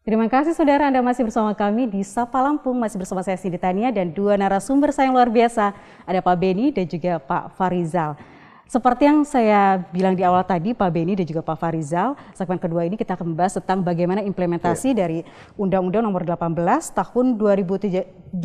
Terima kasih saudara Anda masih bersama kami di Sapa Lampung, masih bersama saya Sidi Tania dan dua narasumber saya yang luar biasa, ada Pak Beni dan juga Pak Farizal. Seperti yang saya bilang di awal tadi, Pak Beni dan juga Pak Farizal, segmen kedua ini kita akan membahas tentang bagaimana implementasi ya. dari Undang-Undang Nomor 18 Tahun 2017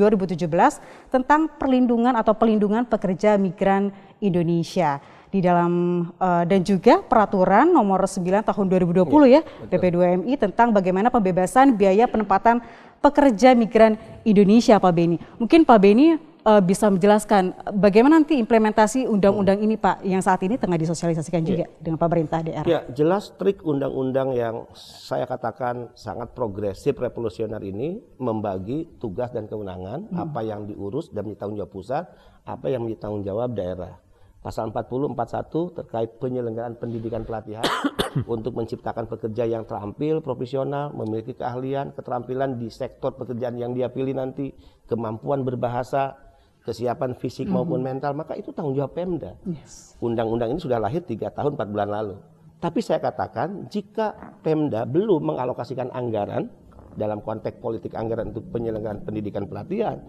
tentang perlindungan atau pelindungan pekerja migran Indonesia di dalam uh, dan juga peraturan nomor 9 tahun 2020 iya, ya, ya PP2MI tentang bagaimana pembebasan biaya penempatan pekerja migran Indonesia Pak Beni. Mungkin Pak Beni uh, bisa menjelaskan bagaimana nanti implementasi undang-undang ini Pak yang saat ini tengah disosialisasikan iya. juga dengan pemerintah daerah. Ya, jelas trik undang-undang yang saya katakan sangat progresif revolusioner ini membagi tugas dan kewenangan hmm. apa yang diurus dan ditanggung jawab pusat, apa yang ditanggung jawab daerah pasal 40 41 terkait penyelenggaraan pendidikan pelatihan untuk menciptakan pekerja yang terampil, profesional, memiliki keahlian, keterampilan di sektor pekerjaan yang dia pilih nanti, kemampuan berbahasa, kesiapan fisik mm-hmm. maupun mental, maka itu tanggung jawab Pemda. Yes. Undang-undang ini sudah lahir tiga tahun 4 bulan lalu. Tapi saya katakan jika Pemda belum mengalokasikan anggaran dalam konteks politik anggaran untuk penyelenggaraan pendidikan pelatihan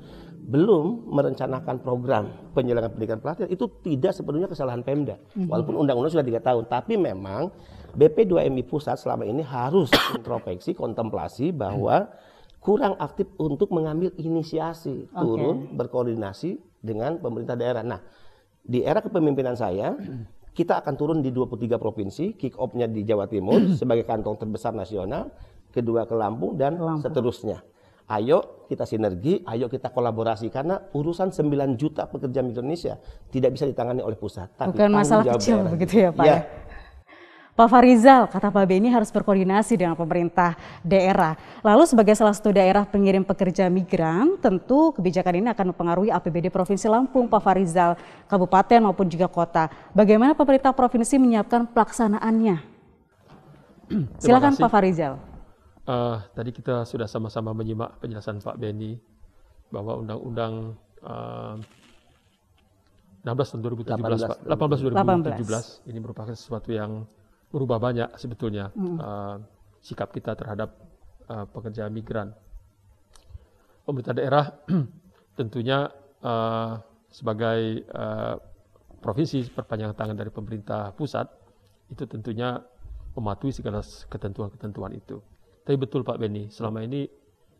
belum merencanakan program penyelenggaraan pendidikan pelatihan itu tidak sepenuhnya kesalahan Pemda mm-hmm. walaupun undang-undang sudah tiga tahun tapi memang BP2MI pusat selama ini harus introspeksi kontemplasi bahwa kurang aktif untuk mengambil inisiasi okay. turun berkoordinasi dengan pemerintah daerah nah di era kepemimpinan saya mhm. kita akan turun di 23 provinsi, kick off-nya di Jawa Timur sebagai kantong terbesar nasional kedua ke Lampung dan Lampung. seterusnya. Ayo kita sinergi, ayo kita kolaborasi karena urusan 9 juta pekerja Indonesia tidak bisa ditangani oleh pusat. Tapi Bukan masalah kecil daerah. begitu ya Pak. Iya. Ya. Pak Farizal, kata Pak Beni harus berkoordinasi dengan pemerintah daerah. Lalu sebagai salah satu daerah pengirim pekerja migran, tentu kebijakan ini akan mempengaruhi APBD Provinsi Lampung, Pak Farizal, kabupaten maupun juga kota. Bagaimana pemerintah provinsi menyiapkan pelaksanaannya? Silakan Pak Farizal uh, tadi kita sudah sama-sama menyimak penjelasan Pak Benny bahwa Undang-Undang uh, eh, 16 tahun 2017 18, Pak. 2017 ini merupakan sesuatu yang berubah banyak sebetulnya hmm. uh, sikap kita terhadap uh, pekerja migran. Pemerintah daerah tentunya uh, sebagai uh, provinsi perpanjangan tangan dari pemerintah pusat itu tentunya mematuhi segala ketentuan-ketentuan itu. Tapi betul Pak Benny. selama ini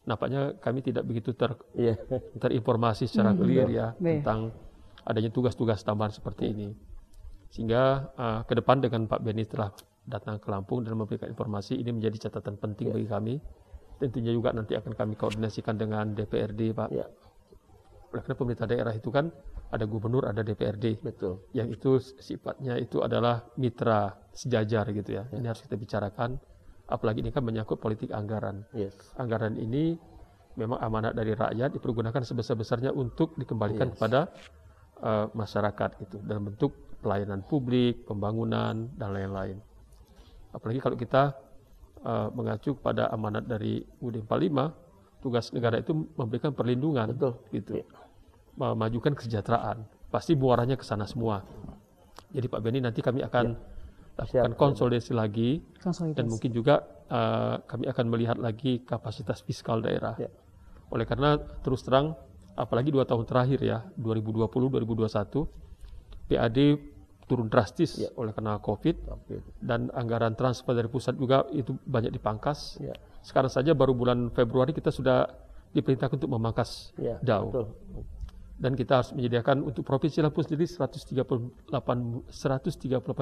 nampaknya kami tidak begitu ter yeah. terinformasi secara mm clear iya. ya yeah. tentang adanya tugas-tugas tambahan seperti iya. ini. Sehingga uh, ke depan dengan Pak Benny telah datang ke Lampung dan memberikan informasi ini menjadi catatan penting yeah. bagi kami. Tentunya juga nanti akan kami koordinasikan dengan DPRD, Pak. Yeah. Iya. Karena pemerintah daerah itu kan ada gubernur, ada DPRD. Betul. Yang itu sifatnya itu adalah mitra sejajar gitu ya. Ini harus kita bicarakan apalagi ini kan menyangkut politik anggaran. Yes. Anggaran ini memang amanat dari rakyat dipergunakan sebesar-besarnya untuk dikembalikan yes. kepada uh, masyarakat itu dalam bentuk pelayanan publik, pembangunan dan lain-lain. Apalagi kalau kita uh, mengacu pada amanat dari UUD 45, tugas negara itu memberikan perlindungan Betul. gitu. Yeah. Memajukan kesejahteraan. Pasti muaranya ke sana semua. Jadi Pak Beni nanti kami akan yeah lakukan Siap, konsolidasi ya. lagi konsolidasi. dan mungkin juga uh, kami akan melihat lagi kapasitas fiskal daerah. Ya. Oleh karena terus terang, apalagi dua tahun terakhir ya, 2020-2021, PAD turun drastis ya. oleh karena COVID dan anggaran transfer dari pusat juga itu banyak dipangkas. Ya. Sekarang saja baru bulan Februari kita sudah diperintahkan untuk memangkas ya, DAO. Betul dan kita harus menyediakan untuk provinsi Lampung sendiri 138 138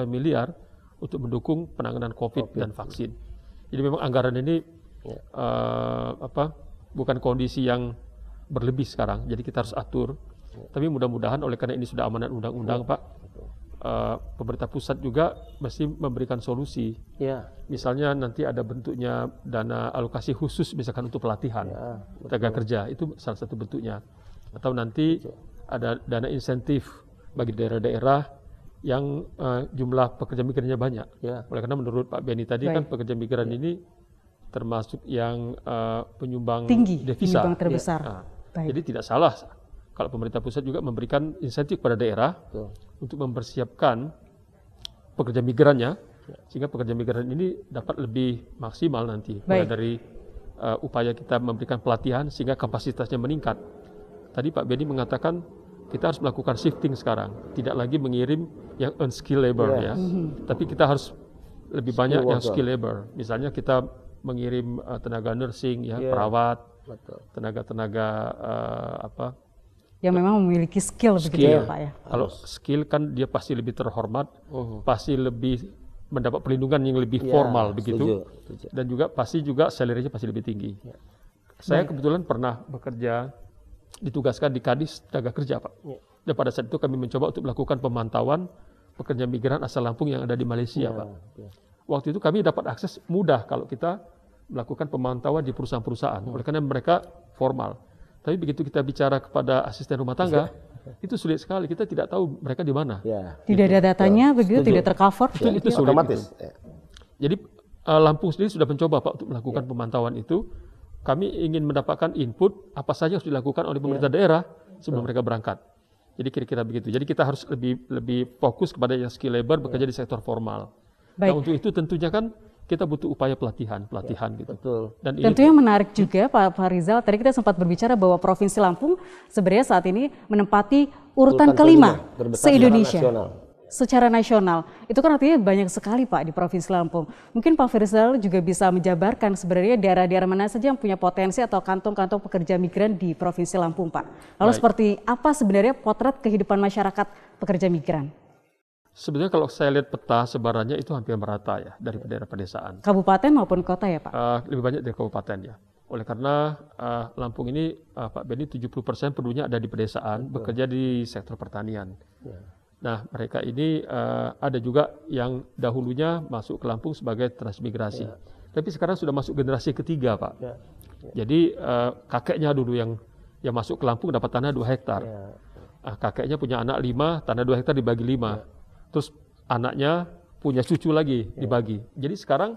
miliar untuk mendukung penanganan COVID, COVID. dan vaksin. Jadi memang anggaran ini ya. uh, apa bukan kondisi yang berlebih sekarang. Jadi kita harus atur. Ya. Tapi mudah-mudahan oleh karena ini sudah amanat undang-undang, ya. Pak, uh, pemerintah pusat juga mesti memberikan solusi. Ya. Misalnya nanti ada bentuknya dana alokasi khusus misalkan untuk pelatihan ya, tenaga kerja itu salah satu bentuknya. Atau nanti ada dana insentif bagi daerah-daerah yang uh, jumlah pekerja migrannya banyak. Yeah. Oleh karena menurut Pak Beni tadi right. kan pekerja migran yeah. ini termasuk yang uh, penyumbang tinggi devisa. penyumbang terbesar. Yeah. Nah, Jadi tidak salah kalau pemerintah pusat juga memberikan insentif pada daerah untuk mempersiapkan pekerja migrannya yeah. sehingga pekerja migran ini dapat lebih maksimal nanti Baik. mulai dari uh, upaya kita memberikan pelatihan sehingga kapasitasnya meningkat. Tadi Pak Beni mengatakan kita harus melakukan shifting sekarang. Tidak lagi mengirim yang unskilled labor yeah. ya. Mm -hmm. Tapi kita harus lebih banyak yang skill labor. Misalnya kita mengirim uh, tenaga nursing ya, yeah. perawat, tenaga-tenaga uh, apa? Yang memang memiliki skill, skill. begitu ya, Pak ya. Kalau skill kan dia pasti lebih terhormat, uh oh. -huh. pasti lebih mendapat perlindungan yang lebih yeah, formal begitu. Setuju, Dan juga pasti juga salary-nya pasti lebih tinggi. Yeah. Saya Baik. kebetulan pernah bekerja ditugaskan di Kadis Tenaga Kerja, Pak. Ya. Dan pada saat itu kami mencoba untuk melakukan pemantauan pekerja migran asal Lampung yang ada di Malaysia, ya, Pak. Ya. Waktu itu kami dapat akses mudah kalau kita melakukan pemantauan di perusahaan-perusahaan. Ya. Oleh karena mereka formal. Tapi begitu kita bicara kepada asisten rumah tangga, iya. itu sulit sekali. Kita tidak tahu mereka di mana. Ya. Tidak ada datanya, ya. begitu Setuju. tidak tercover. Itu, ya. itu sulit. Otomatis. Ya. Jadi eh, Lampung sendiri sudah mencoba Pak untuk melakukan ya. pemantauan itu kami ingin mendapatkan input apa saja yang harus dilakukan oleh pemerintah yeah. daerah sebelum mereka berangkat. Jadi kira-kira begitu. Jadi kita harus lebih lebih fokus kepada yang skill labor iya. bekerja yeah. di sektor formal. Baik. Nah untuk itu tentunya kan kita butuh upaya pelatihan, iya, pelatihan ya, gitu. Betul. Dan Tentunya ini, menarik juga Pak Rizal Tadi kita sempat berbicara bahwa Provinsi Lampung sebenarnya saat ini menempati urutan, urutan kelima, kelima se-Indonesia secara nasional. Itu kan artinya banyak sekali Pak di Provinsi Lampung. Mungkin Pak Firzal juga bisa menjabarkan sebenarnya daerah-daerah mana saja yang punya potensi atau kantong-kantong pekerja migran di Provinsi Lampung Pak. Lalu Baik. seperti apa sebenarnya potret kehidupan masyarakat pekerja migran? Sebenarnya kalau saya lihat peta sebarannya itu hampir merata ya dari daerah pedesaan. Kabupaten maupun kota ya Pak? Uh, lebih banyak dari kabupaten ya. Oleh karena uh, Lampung ini, uh, Pak Beni, 70% penduduknya ada di pedesaan, Betul. bekerja di sektor pertanian. Ya. Nah, mereka ini uh, ada juga yang dahulunya masuk ke Lampung sebagai transmigrasi. Ya. Tapi sekarang sudah masuk generasi ketiga, Pak. Ya. Ya. Jadi uh, kakeknya dulu yang yang masuk ke Lampung dapat tanah 2 hektar. Ya. Nah, kakeknya punya anak 5, tanah 2 hektar dibagi 5. Ya. Terus anaknya punya cucu lagi ya. dibagi. Jadi sekarang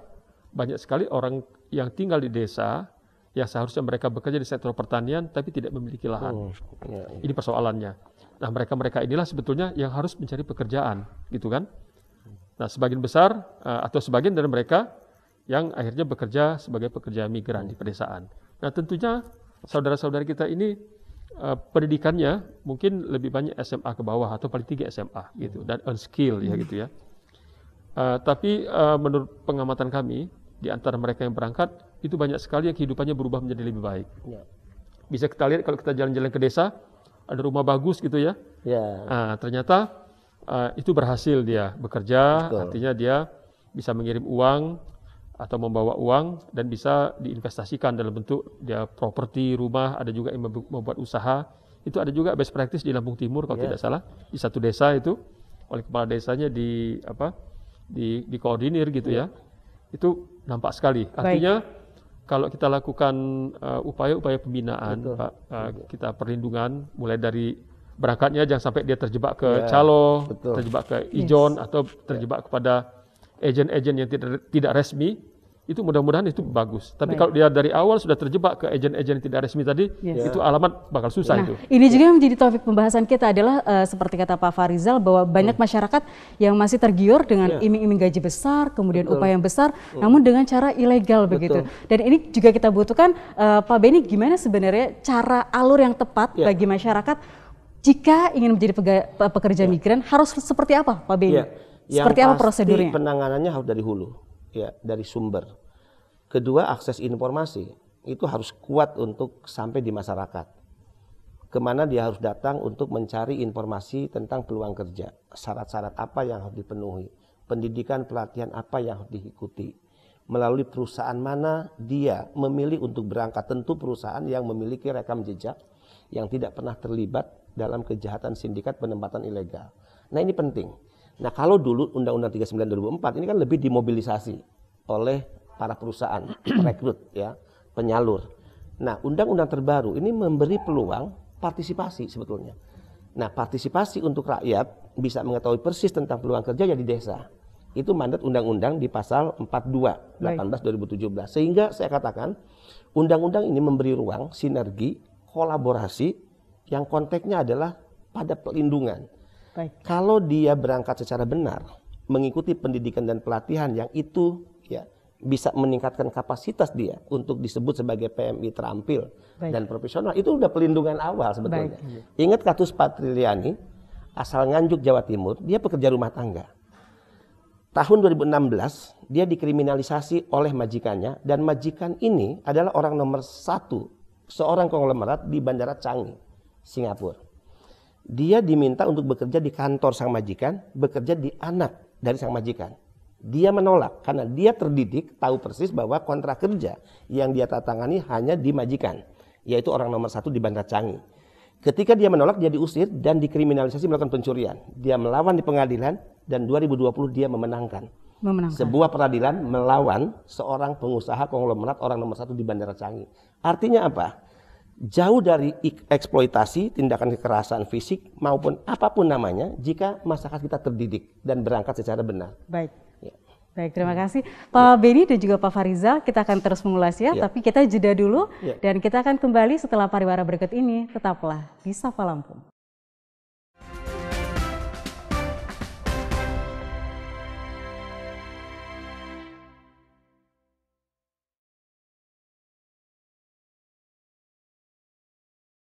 banyak sekali orang yang tinggal di desa yang seharusnya mereka bekerja di sektor pertanian tapi tidak memiliki lahan. Hmm. Ya, ya. Ini persoalannya. Nah, mereka-mereka inilah sebetulnya yang harus mencari pekerjaan, gitu kan? Nah, sebagian besar eh, atau sebagian dari mereka yang akhirnya bekerja sebagai pekerja migran di pedesaan. Nah, tentunya saudara-saudara kita ini uh, pendidikannya mungkin lebih banyak SMA ke bawah atau paling tinggi SMA gitu dan on ya gitu ya. Uh, tapi uh, menurut pengamatan kami di antara mereka yang berangkat itu banyak sekali yang kehidupannya berubah menjadi lebih baik. Ya. Bisa kita lihat kalau kita jalan-jalan ke desa, ada rumah bagus gitu ya. Ya. Nah, ternyata uh, itu berhasil dia bekerja, Betul. artinya dia bisa mengirim uang atau membawa uang dan bisa diinvestasikan dalam bentuk dia properti, rumah, ada juga yang membuat usaha. Itu ada juga best practice di Lampung Timur kalau yeah. tidak salah di satu desa itu oleh kepala desanya di apa di dikoordinir gitu yeah. ya. Itu nampak sekali. Artinya Baik kalau kita lakukan eh, upaya-upaya uh, pembinaan, Betul. Pak, uh, kita perlindungan mulai dari berangkatnya jangan sampai dia terjebak ke yeah. calo, Betul. terjebak ke ijon yes. atau terjebak yeah. kepada agen-agen yang tidak tidak resmi itu mudah-mudahan itu bagus. Tapi Baik. kalau dia dari awal sudah terjebak ke agen-agen tidak resmi tadi, yes. itu alamat bakal susah nah, itu. Ini juga yang menjadi topik pembahasan kita adalah uh, seperti kata Pak Farizal bahwa banyak hmm. masyarakat yang masih tergiur dengan ya. iming-iming yeah. gaji besar, kemudian Betul. upah yang besar, hmm. namun dengan cara ilegal Betul. begitu. Dan ini juga kita butuhkan uh, Pak Beni gimana sebenarnya cara alur yang tepat yeah. bagi masyarakat jika ingin menjadi pekerja yeah. migran harus seperti apa Pak Beni? Yeah. Yang seperti apa prosedurnya? Penanganannya harus dari hulu ya dari sumber. Kedua, akses informasi itu harus kuat untuk sampai di masyarakat. Kemana dia harus datang untuk mencari informasi tentang peluang kerja, syarat-syarat apa yang harus dipenuhi, pendidikan pelatihan apa yang harus diikuti, melalui perusahaan mana dia memilih untuk berangkat. Tentu perusahaan yang memiliki rekam jejak yang tidak pernah terlibat dalam kejahatan sindikat penempatan ilegal. Nah ini penting Nah, kalau dulu Undang-Undang 39 2004 ini kan lebih dimobilisasi oleh para perusahaan, rekrut ya, penyalur. Nah, undang-undang terbaru ini memberi peluang partisipasi sebetulnya. Nah, partisipasi untuk rakyat bisa mengetahui persis tentang peluang kerja ya di desa. Itu mandat undang-undang di pasal 42 18 2017. Sehingga saya katakan undang-undang ini memberi ruang sinergi, kolaborasi yang konteksnya adalah pada pelindungan Baik. Kalau dia berangkat secara benar, mengikuti pendidikan dan pelatihan yang itu ya bisa meningkatkan kapasitas dia untuk disebut sebagai PMI terampil Baik. dan profesional. Itu udah pelindungan awal sebetulnya. Baik. Iya. Ingat kasus Patriliani asal Nganjuk Jawa Timur, dia pekerja rumah tangga. Tahun 2016 dia dikriminalisasi oleh majikannya dan majikan ini adalah orang nomor satu seorang konglomerat di Bandara Changi, Singapura. Dia diminta untuk bekerja di kantor sang majikan, bekerja di anak dari sang majikan. Dia menolak karena dia terdidik tahu persis bahwa kontrak kerja yang dia tatangani hanya di majikan, yaitu orang nomor satu di Bandar Canggih. Ketika dia menolak, dia diusir dan dikriminalisasi melakukan pencurian. Dia melawan di pengadilan dan 2020 dia memenangkan. memenangkan. Sebuah peradilan melawan seorang pengusaha konglomerat orang nomor satu di Bandara Canggih. Artinya apa? jauh dari eksploitasi, tindakan kekerasan fisik maupun apapun namanya jika masyarakat kita terdidik dan berangkat secara benar. Baik. Ya. Baik, terima kasih Pak ya. Beni dan juga Pak Fariza. Kita akan terus ya, ya. tapi kita jeda dulu ya. dan kita akan kembali setelah pariwara berikut ini. Tetaplah di Sapa Lampung.